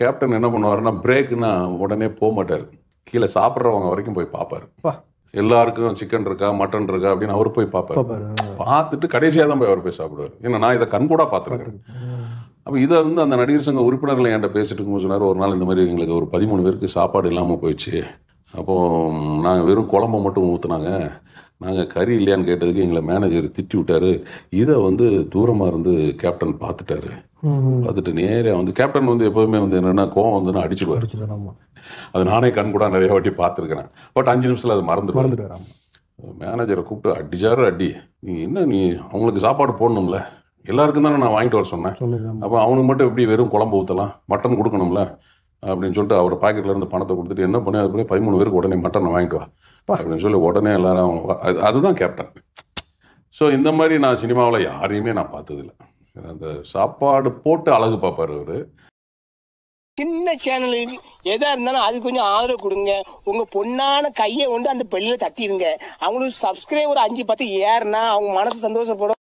captain என்ன பண்ணுவாருன்னா பிரேக்குன்னா உடனே போக மாட்டார் கீழே சாப்பிட்றவங்க வரைக்கும் போய் பார்ப்பாரு எல்லாருக்கும் சிக்கன் இருக்கா மட்டன் இருக்கா அப்படின்னு அவர் போய் பார்ப்பார் பார்த்துட்டு கடைசியாக தான் போய் அவர் போய் சாப்பிடுவார் ஏன்னா நான் இதை கூட பார்த்துருக்கேன் அப்போ இதை வந்து அந்த நடிகர் சங்க உறுப்பினர்கள் என்கிட்ட பேசிட்டு இருக்கும் சொன்னார் ஒரு நாள் இந்த மாதிரி எங்களுக்கு ஒரு பதிமூணு பேருக்கு சாப்பாடு இல்லாமல் போயிடுச்சு அப்போது நாங்கள் வெறும் குழம்பு மட்டும் ஊற்றுனாங்க நாங்கள் கறி இல்லையான்னு கேட்டதுக்கு எங்களை மேனேஜர் திட்டி விட்டார் இதை வந்து தூரமாக இருந்து கேப்டன் பார்த்துட்டாரு பார்த்துட்டு நேரே வந்து கேப்டன் வந்து எப்போதுமே வந்து என்னென்னா கோவம் வந்துன்னா அடிச்சிடுவார் அது நானே கண் கூட நிறைய வாட்டி பார்த்துருக்கிறேன் பட் அஞ்சு நிமிஷத்தில் அது மறந்து மறந்துடுவார் மேனேஜரை கூப்பிட்டு அடிச்சாரு அடி நீ என்ன நீ அவங்களுக்கு சாப்பாடு போடணும்ல எல்லாருக்கும் தானே நான் வாங்கிட்டு வர சொன்னேன் அப்போ அவனுக்கு மட்டும் எப்படி வெறும் குழம்பு ஊற்றலாம் மட்டன் கொடுக்கணும்ல அப்படின்னு சொல்லிட்டு அவர் பாக்கெட்ல இருந்து பணத்தை கொடுத்துட்டு என்ன பண்ணி அது பண்ணி பதிமூணு பேருக்கு உடனே மட்டன் வாங்கிட்டு வா அப்படின்னு சொல்லி உடனே எல்லாரும் அதுதான் கேப்டன் ஸோ இந்த மாதிரி நான் சினிமாவில் யாரையுமே நான் பார்த்ததில்லை அந்த சாப்பாடு போட்டு அழகு பார்ப்பாரு அவரு சின்ன சேனலுக்கு எதா இருந்தாலும் அது கொஞ்சம் ஆதரவு கொடுங்க உங்க பொண்ணான கையை கொண்டு அந்த பெள்ளியில தட்டிடுங்க அவங்களுக்கு சப்ஸ்கிரைபர் அஞ்சு பத்து ஏறுனா அவங்க மனசு சந்தோஷப்படும்